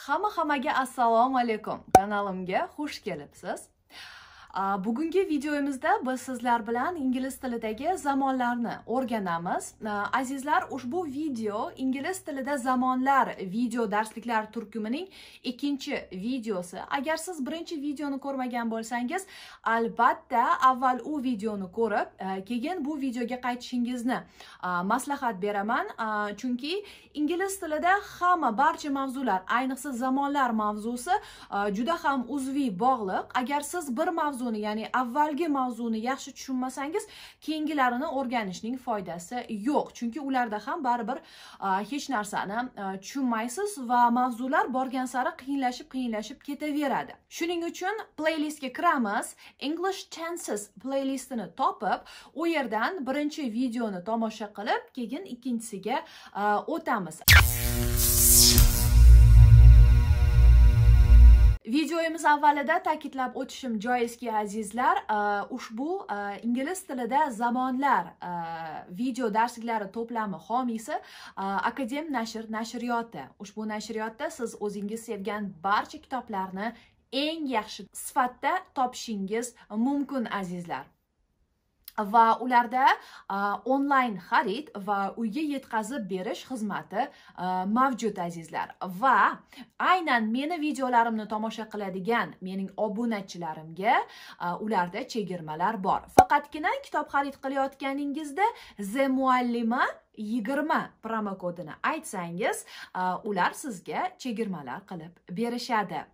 hamma hammaga assalomu alaykum kanalimga xush kelibsiz bugungi videomizda biz sizlar bilan ingliz tilidagi zamonlarni o'rganamiz azizlar ushbu video ingliz tilida zamonlar video darsliklar turkumining ikkinchi videosi agar siz birinchi videoni ko'rmagan bo'lsangiz albatta avval u videoni ko'rib keyin bu videoga qaytishingizni maslahat beraman chunki ingliz tilida hamma barcha mavzular ayniqsa zamonlar mavzusi juda ham uzviy bog'liq agar siz bir mavzu mavzuni ya'ni avvalgi mavzuni yaxshi tushunmasangiz keyingilarini o'rganishning foydasi yo'q chunki ularda ham baribir hech narsani tushunmaysiz va mavzular borgan sari qiyinlashib qiyinlashib ketaveradi shuning uchun playlistga kiramiz english tenses playlistini topib u yerdan birinchi videoni tomosha qilib keyin ikkinchisiga o'tamiz videomiz avvalida ta'kidlab o'tishim joizki azizlar e, ushbu e, ingliz tilida zamonlar e, video darsliklari to'plami homiysi akadem nashr nashriyoti ushbu nashriyotda siz o'zingiz sevgan barcha kitoblarni eng yaxshi sifatda topishingiz mumkin azizlar va ularda onlayn xarid va uyga yetkazib berish xizmati mavjud azizlar va aynan meni videolarimni tomosha qiladigan mening obunachilarimga ularda chegirmalar bor faqatgina kitob xarid qilayotganingizda the muallima yigirma promokodini aytsangiz ular sizga chegirmalar qilib berishadi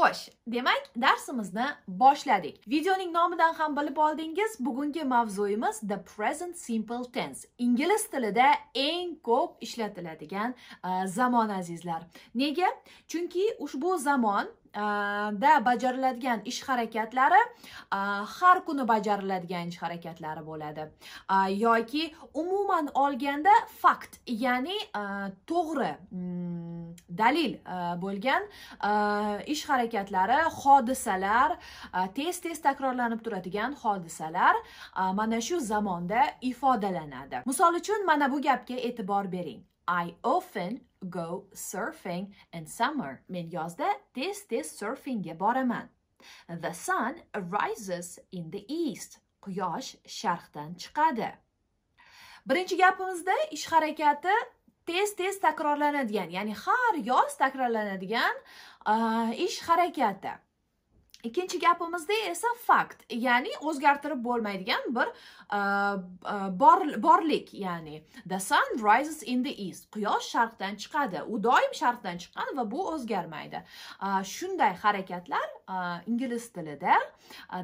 xo'sh demak darsimizni boshladik videoning nomidan ham bilib oldingiz bugungi mavzuyimiz the present simple tense ingliz tilida eng ko'p ishlatiladigan uh, zamon azizlar nega chunki ushbu zamon da bajariladigan ish harakatlari har kuni bajariladigan ish harakatlari bo'ladi yoki umuman olganda fakt ya'ni to'g'ri dalil bo'lgan ish harakatlari hodisalar tez tez takrorlanib turadigan hodisalar mana shu zamonda ifodalanadi misol uchun mana bu gapga e'tibor bering i often go surfing in summer men yozda tez tez surfingga boraman the sun rises in the east quyosh sharqdan chiqadi birinchi gapimizda ish harakati tez tez takrorlanadigan ya'ni har yoz takrorlanadigan uh, ish harakati ikkinchi gapimizda esa fakt ya'ni o'zgartirib bo'lmaydigan bir e, e, borlik ya'ni the sun rises in the east quyosh sharqdan chiqadi u doim sharqdan chiqqan va bu o'zgarmaydi e, shunday harakatlar ingliz tilida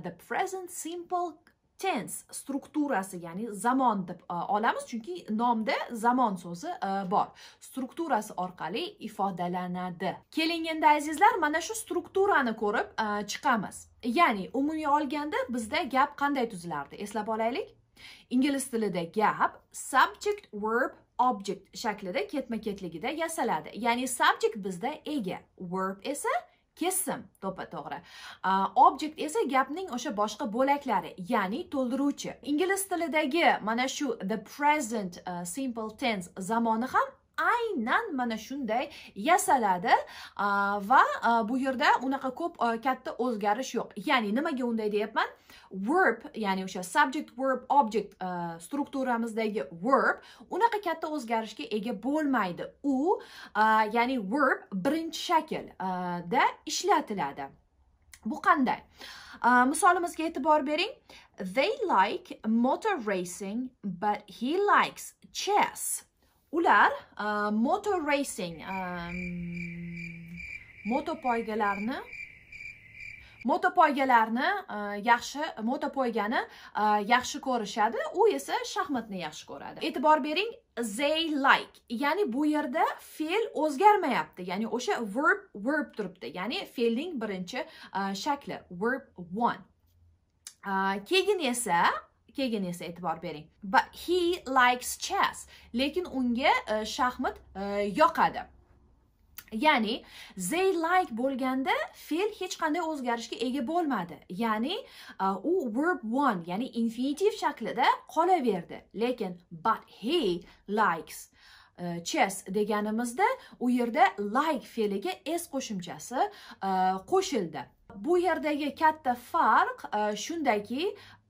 the present simple tense strukturasi ya'ni zamon deb e, olamiz chunki nomda zamon so'zi e, bor strukturasi orqali ifodalanadi keling endi azizlar mana shu strukturani ko'rib e, chiqamiz ya'ni umumiy olganda bizda gap qanday tuzilardi eslab olaylik ingliz tilida gap subject verb object shaklida ketma ketligida yasaladi ya'ni subject bizda ega verb esa kesim to'ppa to'g'ri object esa gapning o'sha boshqa bo'laklari ya'ni to'ldiruvchi ingliz tilidagi mana shu the present uh, simple tense zamoni ham aynan mana shunday yasaladi va bu yerda unaqa ko'p katta o'zgarish yo'q ya'ni nimaga unday deyapman verb ya'ni o'sha subject verb object strukturamizdagi verb unaqa katta o'zgarishga ega bo'lmaydi u ya'ni verb birinchi shaklda ishlatiladi bu qanday misolimizga e'tibor bering they like motor racing but he likes chess ular uh, e, motor racing um, e, mm, motopoygalarni motopoygalarni e, yaxshi motopoygani yaxshi ko'rishadi u esa shaxmatni yaxshi ko'radi e'tibor bering they like ya'ni bu yerda fe'l o'zgarmayapti ya'ni o'sha verb verb turibdi ya'ni fe'lning birinchi shakli verb one keyin esa keyin esa e'tibor bering but he likes chess lekin unga uh, shaxmat uh, yoqadi ya'ni they like bo'lganda fe'l hech qanday o'zgarishga ega bo'lmadi ya'ni uh, u verb one ya'ni infinitiv shaklida qolaverdi lekin but he likes chess deganimizda u yerda like fe'liga s qo'shimchasi qo'shildi bu yerdagi katta farq shundaki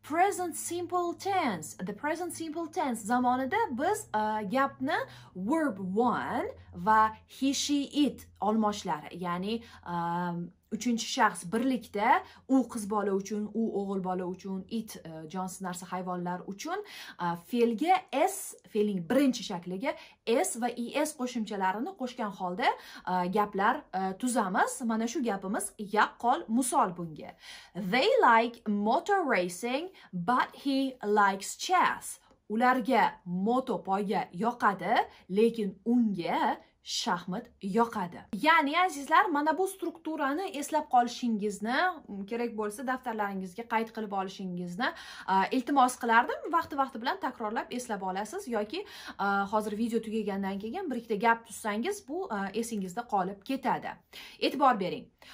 present simple tense the present simple tense zamonida biz uh, gapni verb one va he she it olmoshlari ya'ni um, uchinchi shaxs birlikda u qiz bola uchun u o'g'il bola uchun it e, jonsiz narsa hayvonlar uchun e, fe'lga s fe'lning birinchi shakliga s va es qo'shimchalarini qo'shgan holda e, gaplar tuzamiz mana shu gapimiz yaqqol misol bunga they like motor racing but he likes chess ularga moto poyga yoqadi lekin unga shaxmat yoqadi ya'ni azizlar mana bu strukturani eslab qolishingizni mm, kerak bo'lsa daftarlaringizga qayd qilib olishingizni e, iltimos qilardim vaqti vaqti bilan takrorlab eslab olasiz yoki e, hozir video tugagandan keyin bir ikkita gap tuzsangiz bu e, esingizda qolib ketadi e'tibor bering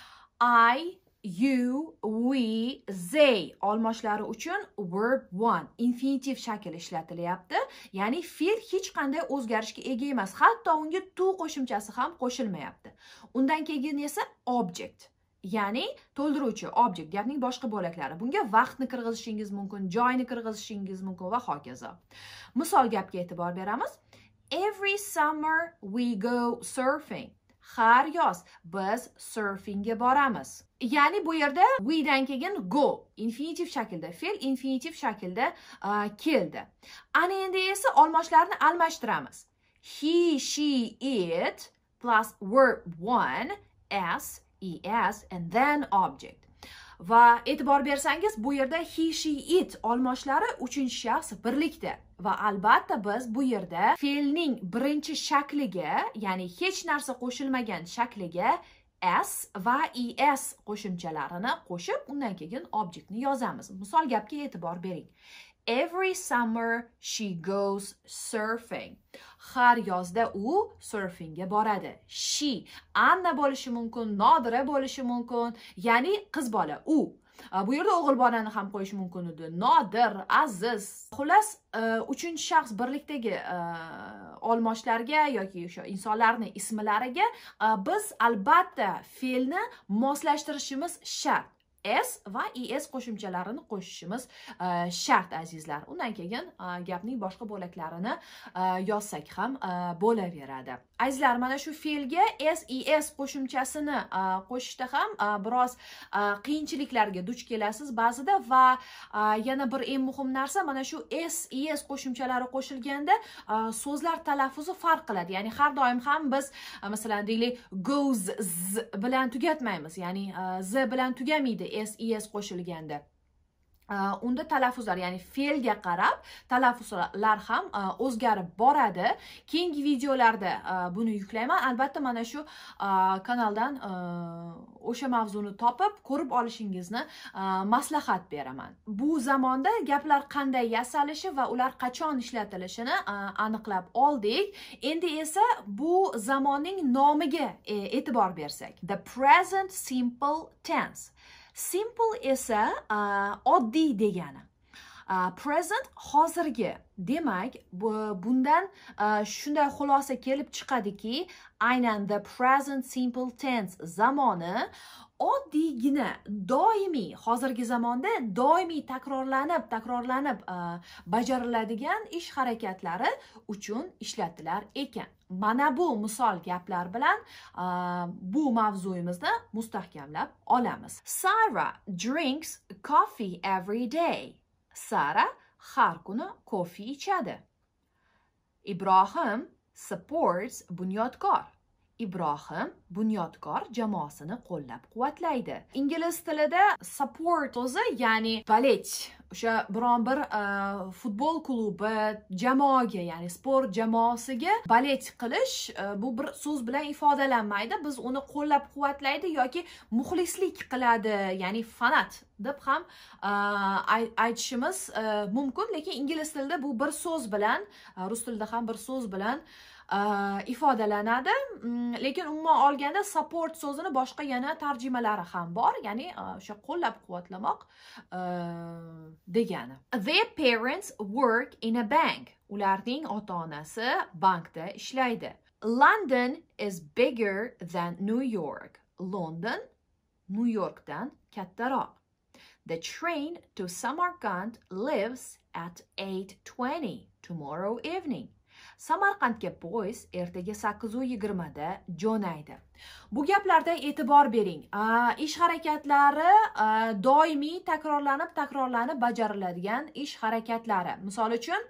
i you, we, they olmoshlari uchun verb one infinitiv shakl ishlatilyapti. Ya'ni fe'l hech qanday o'zgarishga ega emas, hatto unga to qo'shimchasi ham qo'shilmayapti. Undan keyin esa object ya'ni to'ldiruvchi object gapning boshqa bo'laklari bunga vaqtni kirgizishingiz mumkin joyni kirgizishingiz mumkin va hokazo misol gapga e'tibor beramiz every summer we go surfing har yoz biz surfingga boramiz ya'ni bu yerda we dan keyin go infinitiv shaklda fe'l infinitiv shaklda keldi ana endi esa olmoshlarni almashtiramiz he she it plus verb one s es and then object va e'tibor bersangiz bu yerda he she it olmoshlari uchinchi shaxs birlikda va albatta biz bu yerda fe'lning birinchi shakliga ya'ni hech narsa qo'shilmagan shakliga s va es qo'shimchalarini qo'shib undan keyin objektni yozamiz misol gapga e'tibor bering every summer she goes surfing har yozda u surfingga boradi she anna bo'lishi mumkin nodira bo'lishi mumkin ya'ni qiz bola u bu yerda o'g'il bolani ham qo'yish mumkin edi nodir aziz xullas e, uchinchi shaxs birlikdagi e, olmoshlarga yoki o'sha insonlarni ismlariga e, biz albatta fe'lni moslashtirishimiz shart s va es qo'shimchalarini qo'shishimiz e, shart azizlar undan keyin e, gapning boshqa bo'laklarini e, yozsak ham bo'laveradi azizlar mana shu fe'lga s es qo'shimchasini qo'shishda ham biroz qiyinchiliklarga duch kelasiz ba'zida va yana bir eng muhim narsa mana shu s es qo'shimchalari qo'shilganda so'zlar talaffuzi farq qiladi ya'ni har doim ham biz masalan deylik goes bilan tugatmaymiz ya'ni z bilan tugamaydi es es qo'shilganda unda talaffuzlar ya'ni fe'lga qarab talaffuzlar ham o'zgarib boradi keyingi videolarda buni yuklayman albatta mana shu kanaldan o'sha mavzuni topib ko'rib olishingizni maslahat beraman bu zamonda gaplar qanday yasalishi va ular qachon ishlatilishini aniqlab oldik endi esa bu zamonning nomiga e, e'tibor bersak the present simple tense simple esa oddiy degani present hozirgi demak bundan shunday xulosa kelib chiqadiki aynan the present simple tense zamoni oddiygina doimiy hozirgi zamonda doimiy takrorlanib takrorlanib bajariladigan ish harakatlari uchun ishlatilar ekan mana bu misol gaplar bilan bu mavzuyimizni mustahkamlab olamiz sara drinks coffee every day Sara har kuni kofe ichadi. Ibrohim supports Bunyodkor. ibrohim bunyodkor jamoasini qo'llab quvvatlaydi ingliz tilida support o'zi ya'ni bolet o'sha biron bir e, futbol klubi jamoaga ya'ni sport jamoasiga balet qilish e, bu bir so'z bilan ifodalanmaydi biz uni qo'llab quvvatlaydi yoki muxlislik qiladi ya'ni fanat deb ham e, aytishimiz mumkin lekin ingliz tilida bu bir so'z bilan rus tilida ham bir so'z bilan Э, ifodalanadi lekin umuman olganda support so'zini boshqa yana tarjimalari ham bor ya'ni e, o'sha qo'llab quvvatlamoq e, degani their parents work in a bank ularning ota onasi bankda ishlaydi london is bigger than new york london new yorkdan kattaroq The train to Samarkand leaves at 8:20 tomorrow evening. samarqandga poyezd ertaga sakkizu yigirmada jo'naydi bu gaplarda e'tibor bering ish harakatlari doimiy takrorlanib takrorlanib bajariladigan ish harakatlari misol uchun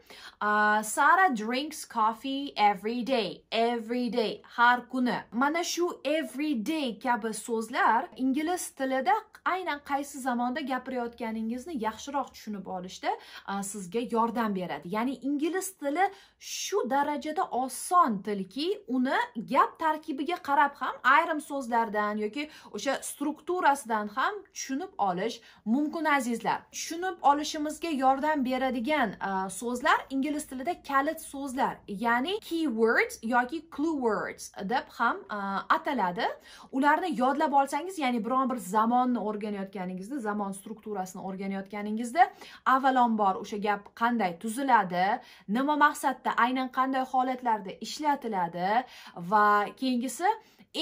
sara drinks coffee every day every day har kuni mana shu every day kabi so'zlar ingliz tilida aynan qaysi zamonda gapirayotganingizni yaxshiroq tushunib olishda sizga yordam beradi ya'ni ingliz tili shu darajada darajada oson tilki uni gap tarkibiga qarab ham ayrim so'zlardan yoki o'sha strukturasidan ham tushunib olish mumkin azizlar tushunib olishimizga yordam beradigan so'zlar ingliz tilida kalit so'zlar ya'ni words yoki clue words deb ham ataladi ularni yodlab olsangiz ya'ni biron bir zamonni o'rganayotganingizda zamon strukturasini o'rganayotganingizda avvalambor o'sha gap qanday tuziladi nima maqsadda aynan qanday qanday holatlarda ishlatiladi va keyingisi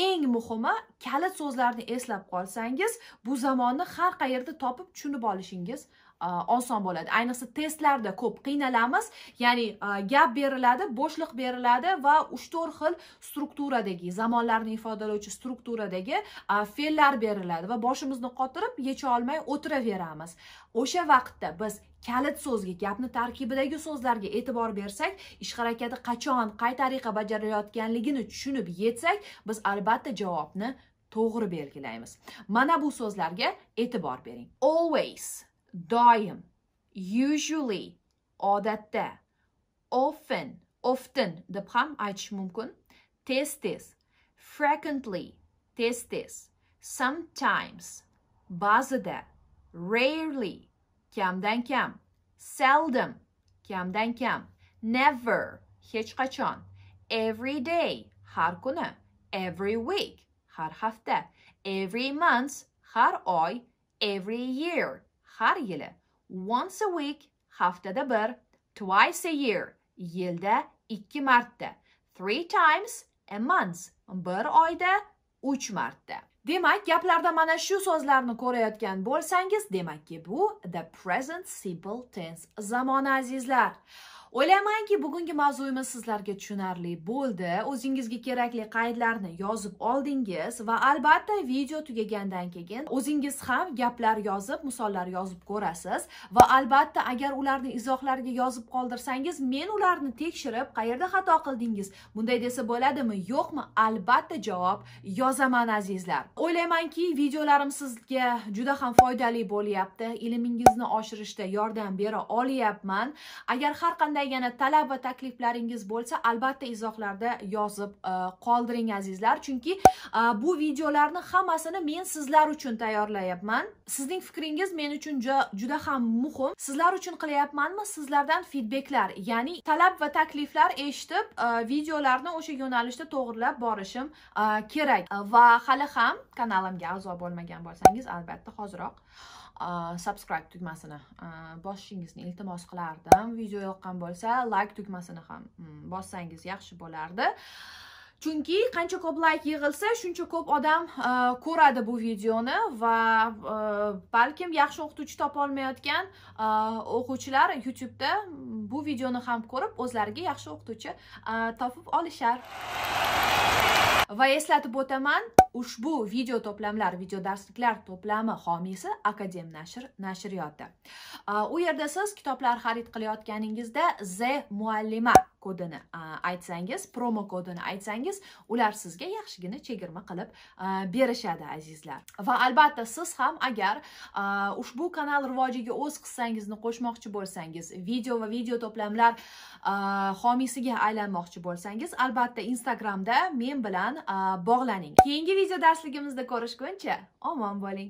eng muhimi kalit so'zlarni eslab qolsangiz bu zamonni har qayerda topib tushunib olishingiz Э, oson bo'ladi ayniqsa testlarda ko'p qiynalamiz ya'ni e, gap beriladi bo'shliq beriladi va uch to'rt xil strukturadagi zamonlarni ifodalovchi strukturadagi e, fe'llar beriladi va boshimizni qotirib yecha olmay o'tiraveramiz o'sha vaqtda biz kalit so'zga gapni tarkibidagi so'zlarga e'tibor bersak ish harakati qachon qay tariqa bajarilayotganligini tushunib yetsak biz albatta javobni to'g'ri belgilaymiz mana bu so'zlarga e'tibor bering always doim usually odatda often often deb ham aytish mumkin tez tez frequently tez tez sometimes ba'zida rarely kamdan kam seldom kamdan kam never hech qachon every day har kuni every week har hafta every month har oy every year har yili, once a week haftada bir, twice a year yilda ikki marta, three times a month bir oyda uch marta. Demak, gaplarda mana shu so'zlarni ko'rayotgan bo'lsangiz, demakki bu the present simple tense zamoni azizlar. o'ylaymanki bugungi mavzuyimiz sizlarga tushunarli bo'ldi o'zingizga kerakli qaydlarni yozib oldingiz va albatta video tugagandan keyin o'zingiz ham gaplar yozib misollar yozib ko'rasiz va albatta agar ularni izohlarga yozib qoldirsangiz men ularni tekshirib qayerda xato qildingiz bunday desa bo'ladimi yo'qmi albatta javob yozaman azizlar o'ylaymanki videolarim sizga juda ham foydali bo'lyapti ilmingizni oshirishda yordam bera olyapman agar har qanday qanday yana talab va takliflaringiz bo'lsa albatta izohlarda yozib e, qoldiring azizlar chunki e, bu videolarni hammasini men sizlar uchun tayyorlayapman sizning fikringiz men uchun juda ham muhim sizlar uchun qilyapmanmi sizlardan feedbacklar ya'ni talab va takliflar eshitib e, videolarni o'sha yo'nalishda to'g'irlab borishim kerak va hali ham kanalimga a'zo bo'lmagan bo'lsangiz albatta hozirroq subscribe tugmasini bosishingizni iltimos qilardim video yoqqan bo'lsa like tugmasini ham mm, bossangiz yaxshi bo'lardi chunki qancha ko'p layk yig'ilsa shuncha ko'p odam e, ko'radi bu videoni va e, balkim yaxshi o'qituvchi topolmayotgan e, o'quvchilar youtubeda bu videoni ham ko'rib o'zlariga yaxshi o'qituvchi topib olishar va eslatib o'taman ushbu video to'plamlar video darsliklar to'plami homiysi akadem nashr nashriyoti u yerda siz kitoblar xarid qilayotganingizda z muallima kodini aytsangiz promo kodini aytsangiz ular sizga yaxshigina chegirma qilib berishadi azizlar va albatta siz ham agar ushbu kanal rivojiga o'z hissangizni qo'shmoqchi bo'lsangiz video va video to'plamlar homiysiga aylanmoqchi bo'lsangiz albatta instagramda men bilan bog'laning keyingi video darsligimizda ko'rishguncha omon bo'ling